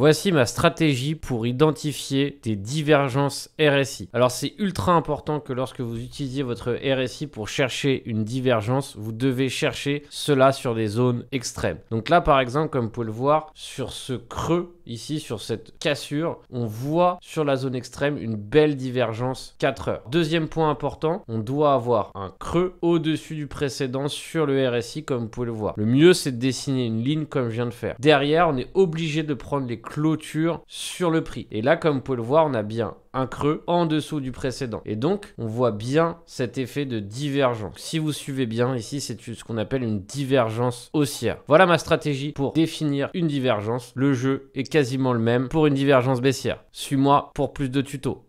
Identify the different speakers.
Speaker 1: Voici ma stratégie pour identifier des divergences RSI. Alors c'est ultra important que lorsque vous utilisez votre RSI pour chercher une divergence, vous devez chercher cela sur des zones extrêmes. Donc là par exemple, comme vous pouvez le voir, sur ce creux ici, sur cette cassure, on voit sur la zone extrême une belle divergence 4 heures. Deuxième point important, on doit avoir un creux au-dessus du précédent sur le RSI comme vous pouvez le voir. Le mieux c'est de dessiner une ligne comme je viens de faire. Derrière, on est obligé de prendre les clôture sur le prix. Et là, comme vous pouvez le voir, on a bien un creux en dessous du précédent. Et donc, on voit bien cet effet de divergence. Si vous suivez bien, ici, c'est ce qu'on appelle une divergence haussière. Voilà ma stratégie pour définir une divergence. Le jeu est quasiment le même pour une divergence baissière. Suis-moi pour plus de tutos.